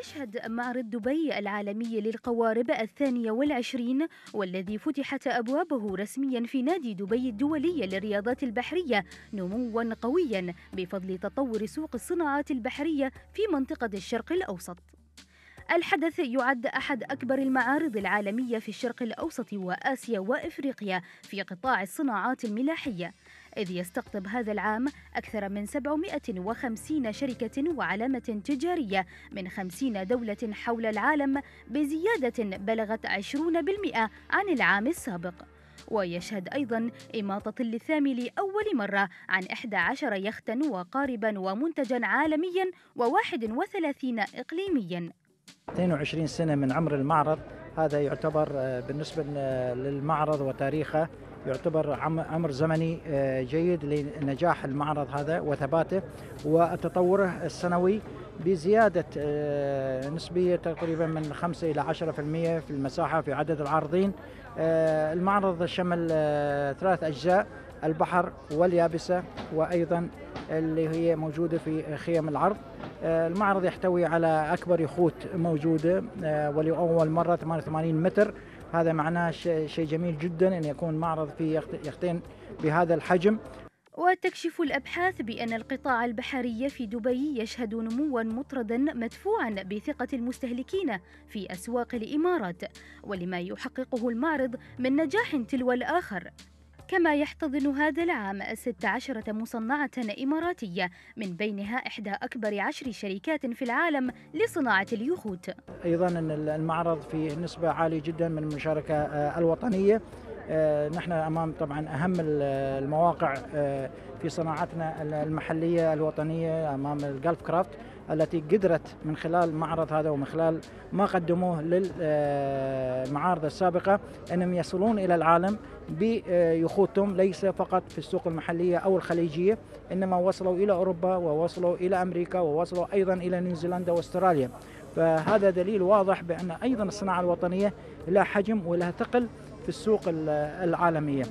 يشهد معرض دبي العالمي للقوارب الثانية والعشرين والذي فتحت أبوابه رسميا في نادي دبي الدولي للرياضات البحرية نموا قويا بفضل تطور سوق الصناعات البحرية في منطقة الشرق الأوسط الحدث يعد أحد أكبر المعارض العالمية في الشرق الأوسط وآسيا وإفريقيا في قطاع الصناعات الملاحية إذ يستقطب هذا العام أكثر من 750 شركة وعلامة تجارية من 50 دولة حول العالم بزيادة بلغت 20% عن العام السابق ويشهد أيضا إماطة اللثام لأول مرة عن 11 يختا وقاربا ومنتجا عالميا و31 إقليميا 22 سنة من عمر المعرض هذا يعتبر آه، بالنسبة للمعرض وتاريخه يعتبر أمر زمني آه، جيد لنجاح المعرض هذا وثباته وتطوره السنوي بزيادة آه، نسبية تقريبا من 5 إلى 10% في المساحة في عدد العارضين المعرض شمل ثلاث أجزاء البحر واليابسة وأيضا اللي هي موجودة في خيم العرض آه، المعرض يحتوي على أكبر يخوت موجودة آه، ولأول مرة 88 متر هذا معناه شيء جميل جدا أن يكون معرض في يختين بهذا الحجم وتكشف الأبحاث بأن القطاع البحري في دبي يشهد نموا مطردا مدفوعا بثقة المستهلكين في أسواق الإمارات ولما يحققه المعرض من نجاح تلو الآخر كما يحتضن هذا العام 16 مصنعة إماراتية من بينها إحدى أكبر عشر شركات في العالم لصناعة اليخوت أيضا المعرض فيه نسبة عالية جدا من المشاركة آه، الوطنية آه، نحن امام طبعا اهم المواقع آه، في صناعتنا المحليه الوطنيه امام الجلف كرافت التي قدرت من خلال معرض هذا ومن خلال ما قدموه للمعارض آه، السابقه انهم يصلون الى العالم بيخوتهم ليس فقط في السوق المحليه او الخليجيه انما وصلوا الى اوروبا ووصلوا الى امريكا ووصلوا ايضا الى نيوزيلندا واستراليا فهذا دليل واضح بان ايضا الصناعه الوطنيه لها حجم ولها ثقل في السوق العالمية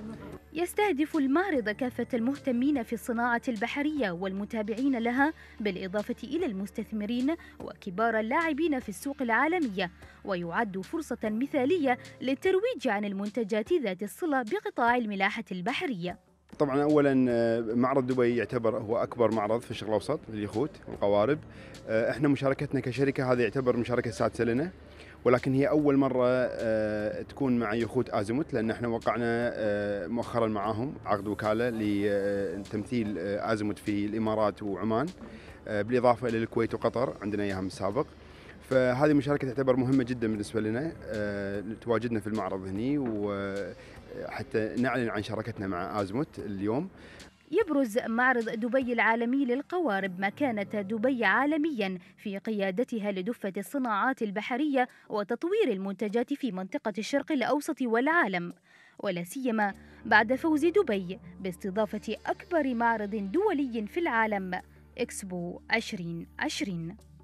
يستهدف المعرض كافة المهتمين في الصناعة البحرية والمتابعين لها بالإضافة إلى المستثمرين وكبار اللاعبين في السوق العالمية ويعد فرصة مثالية للترويج عن المنتجات ذات الصلة بقطاع الملاحة البحرية طبعا اولا آه، معرض دبي يعتبر هو اكبر معرض في الشرق الاوسط لليخوت والقوارب آه، احنا مشاركتنا كشركه هذا يعتبر مشاركه سادسه لنا ولكن هي اول مره آه، تكون مع يخوت ازموت لان احنا وقعنا مؤخرا معاهم عقد وكاله لتمثيل ازموت في الامارات وعمان بالاضافه الى الكويت وقطر عندنا اياها من السابق فهذه مشاركة تعتبر مهمة جدا بالنسبة لنا آه، تواجدنا في المعرض هني وحتى نعلن عن شراكتنا مع أزموت اليوم يبرز معرض دبي العالمي للقوارب مكانة دبي عالميا في قيادتها لدفة الصناعات البحرية وتطوير المنتجات في منطقة الشرق الأوسط والعالم ولا سيما بعد فوز دبي باستضافة أكبر معرض دولي في العالم إكسبو 2020